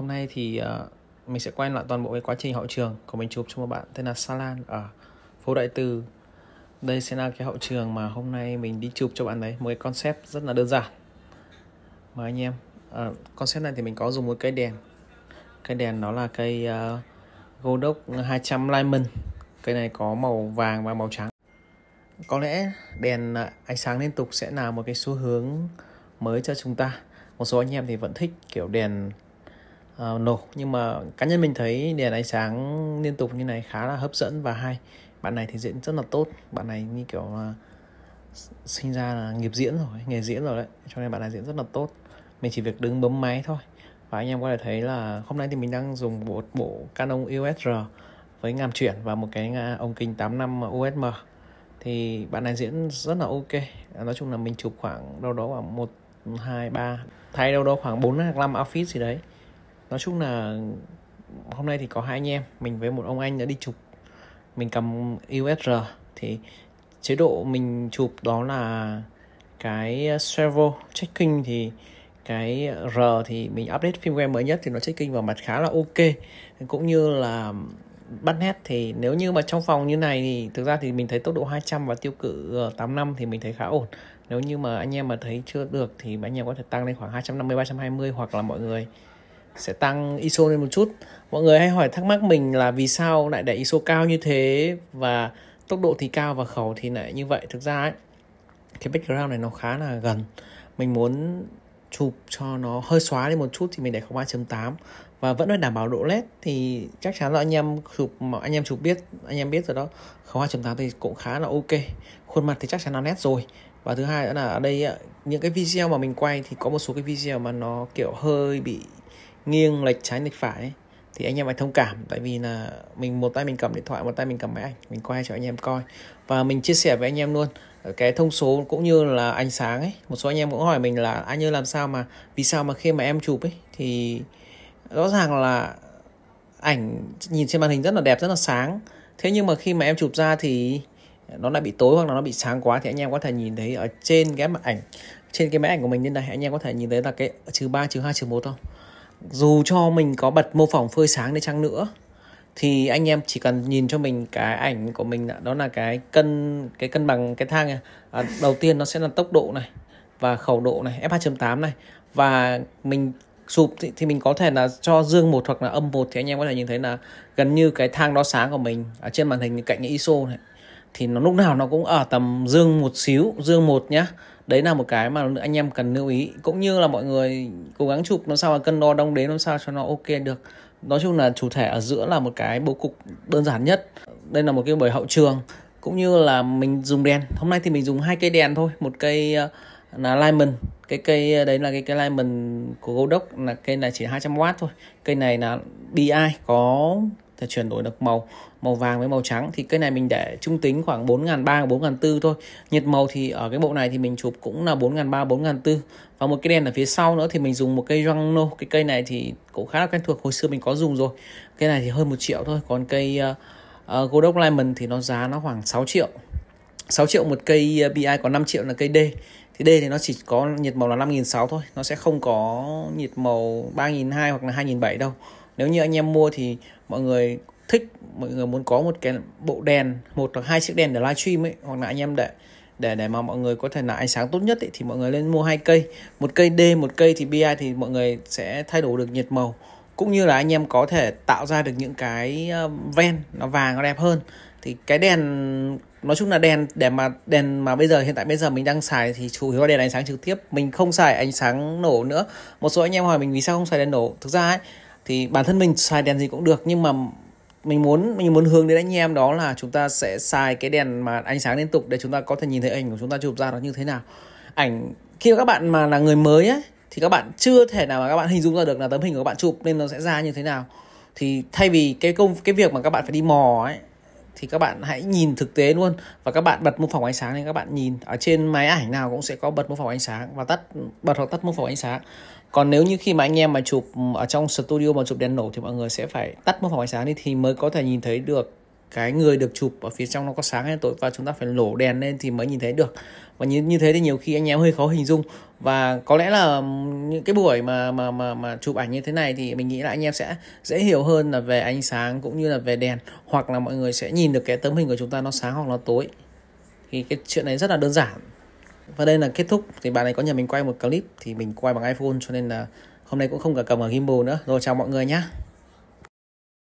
Hôm nay thì uh, mình sẽ quay lại toàn bộ cái quá trình hậu trường của mình chụp cho một bạn tên là Salan ở phố Đại Từ. Đây sẽ là cái hậu trường mà hôm nay mình đi chụp cho bạn đấy, một cái concept rất là đơn giản. Mà anh em, uh, concept này thì mình có dùng một cái đèn. cái đèn nó là cây uh, Godox 200 Lyman. Cây này có màu vàng và màu trắng. Có lẽ đèn ánh sáng liên tục sẽ là một cái xu hướng mới cho chúng ta một số anh em thì vẫn thích kiểu đèn uh, nổ nhưng mà cá nhân mình thấy đèn ánh sáng liên tục như này khá là hấp dẫn và hay bạn này thì diễn rất là tốt bạn này như kiểu là sinh ra là nghiệp diễn rồi nghề diễn rồi đấy cho nên bạn này diễn rất là tốt mình chỉ việc đứng bấm máy thôi và anh em có thể thấy là hôm nay thì mình đang dùng một bộ Canon usr với ngàm chuyển và một cái ống kính 85 USM thì bạn này diễn rất là ok nói chung là mình chụp khoảng đâu đó khoảng một hai ba thay đâu đó khoảng bốn hoặc 5 outfit gì đấy nói chung là hôm nay thì có hai anh em mình với một ông anh đã đi chụp mình cầm USR thì chế độ mình chụp đó là cái servo checking thì cái R thì mình update firmware mới nhất thì nó checking vào mặt khá là ok cũng như là bắt nét thì nếu như mà trong phòng như này thì thực ra thì mình thấy tốc độ 200 và tiêu cự 85 ờ, thì mình thấy khá ổn nếu như mà anh em mà thấy chưa được thì anh em có thể tăng lên khoảng 250 320 hoặc là mọi người sẽ tăng ISO lên một chút. Mọi người hay hỏi thắc mắc mình là vì sao lại để ISO cao như thế và tốc độ thì cao và khẩu thì lại như vậy. Thực ra ấy, cái background này nó khá là gần. Mình muốn chụp cho nó hơi xóa đi một chút thì mình để 03.8 và vẫn phải đảm bảo độ led thì chắc chắn là anh em chụp mà anh em chụp biết anh em biết rồi đó khẩu 03.8 thì cũng khá là ok khuôn mặt thì chắc chắn là nét rồi và thứ hai nữa là ở đây những cái video mà mình quay thì có một số cái video mà nó kiểu hơi bị nghiêng lệch trái lệch phải ấy, thì anh em phải thông cảm tại vì là mình một tay mình cầm điện thoại một tay mình cầm máy ảnh mình quay cho anh em coi và mình chia sẻ với anh em luôn ờ, cái thông số cũng như là ánh sáng ấy một số anh em cũng hỏi mình là anh như làm sao mà vì sao mà khi mà em chụp ấy thì rõ ràng là ảnh nhìn trên màn hình rất là đẹp rất là sáng thế nhưng mà khi mà em chụp ra thì nó lại bị tối hoặc là nó bị sáng quá thì anh em có thể nhìn thấy ở trên cái mặt ảnh trên cái máy ảnh của mình như này anh em có thể nhìn thấy là cái trừ ba trừ hai trừ một không dù cho mình có bật mô phỏng phơi sáng đi chăng nữa thì anh em chỉ cần nhìn cho mình cái ảnh của mình đó là cái cân cái cân bằng cái thang này. À, đầu tiên nó sẽ là tốc độ này và khẩu độ này f2.8 này và mình sụp thì, thì mình có thể là cho dương một hoặc là âm một thì anh em có thể nhìn thấy là gần như cái thang đo sáng của mình ở trên màn hình cạnh cái ISO này thì nó lúc nào nó cũng ở tầm dương một xíu dương một nhá đấy là một cái mà anh em cần lưu ý cũng như là mọi người cố gắng chụp nó sao là cân đo đong đếm nó sao cho nó ok được nói chung là chủ thể ở giữa là một cái bố cục đơn giản nhất đây là một cái bởi hậu trường cũng như là mình dùng đèn hôm nay thì mình dùng hai cây đèn thôi một cây ờ, là Lyman cái cây ờ, đấy là cái cây Lyman của Godoc là cây này chỉ 200W thôi cây này là bi có ta chuyển đổi được màu màu vàng với màu trắng thì cây này mình để trung tính khoảng 4.300 4 tư thôi nhiệt màu thì ở cái bộ này thì mình chụp cũng là 4.300 4.400 và một cái đèn ở phía sau nữa thì mình dùng một cây Rangno cái cây này thì cũng khá là quen thuộc hồi xưa mình có dùng rồi cái này thì hơn một triệu thôi còn cây uh, uh, Godox Lemon thì nó giá nó khoảng 6 triệu 6 triệu một cây ờ, BI có 5 triệu là cây D thì D thì nó chỉ có nhiệt màu là 5.600 thôi nó sẽ không có nhiệt màu 3.200 hoặc là 2.700 đâu nếu như anh em mua thì mọi người thích mọi người muốn có một cái bộ đèn một hoặc hai chiếc đèn để livestream ấy hoặc là anh em để để để mà mọi người có thể là ánh sáng tốt nhất ấy, thì mọi người nên mua hai cây một cây D một cây thì BI thì mọi người sẽ thay đổi được nhiệt màu cũng như là anh em có thể tạo ra được những cái um, ven nó vàng nó đẹp hơn thì cái đèn nói chung là đèn để mà đèn mà bây giờ hiện tại bây giờ mình đang xài thì chủ yếu là đèn ánh sáng trực tiếp mình không xài ánh sáng nổ nữa một số anh em hỏi mình vì sao không xài đèn nổ thực ra ấy thì bản thân mình xài đèn gì cũng được nhưng mà mình muốn mình muốn hướng đến anh em đó là chúng ta sẽ xài cái đèn mà ánh sáng liên tục để chúng ta có thể nhìn thấy ảnh của chúng ta chụp ra nó như thế nào ảnh khi mà các bạn mà là người mới ấy thì các bạn chưa thể nào mà các bạn hình dung ra được là tấm hình của các bạn chụp nên nó sẽ ra như thế nào thì thay vì cái công cái việc mà các bạn phải đi mò ấy thì các bạn hãy nhìn thực tế luôn và các bạn bật mô phỏng ánh sáng thì các bạn nhìn ở trên máy ảnh nào cũng sẽ có bật mô phỏng ánh sáng và tắt bật hoặc tắt mô phỏng ánh sáng còn nếu như khi mà anh em mà chụp ở trong studio mà chụp đèn nổ thì mọi người sẽ phải tắt mô phỏng ánh sáng đi thì mới có thể nhìn thấy được cái người được chụp ở phía trong nó có sáng hay tối và chúng ta phải lổ đèn lên thì mới nhìn thấy được và như như thế thì nhiều khi anh em hơi khó hình dung và có lẽ là những cái buổi mà mà mà mà chụp ảnh như thế này thì mình nghĩ là anh em sẽ dễ hiểu hơn là về ánh sáng cũng như là về đèn hoặc là mọi người sẽ nhìn được cái tấm hình của chúng ta nó sáng hoặc nó tối thì cái chuyện này rất là đơn giản và đây là kết thúc thì bạn này có nhờ mình quay một clip thì mình quay bằng iPhone cho nên là hôm nay cũng không cả cầm ở gimbal nữa rồi chào mọi người nhé